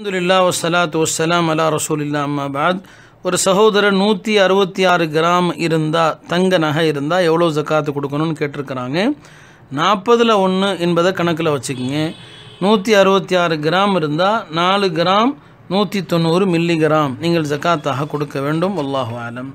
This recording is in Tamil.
அலமதுல்லா வசலாத் வசலாம் அலா ரசூலில்லா அம்மாபாத் ஒரு சகோதரர் நூற்றி அறுபத்தி ஆறு கிராம் இருந்தால் தங்க நகை இருந்தால் எவ்வளோ ஜக்காத்து கொடுக்கணும்னு கேட்டிருக்கிறாங்க நாற்பதில் ஒன்று என்பதை கணக்கில் வச்சுக்கோங்க நூற்றி அறுபத்தி ஆறு கிராம் இருந்தால் நாலு கிராம் நூற்றி தொண்ணூறு மில்லி கிராம் நீங்கள் ஜக்காத்தாக கொடுக்க வேண்டும் அல்லாஹாலம் ஆலம்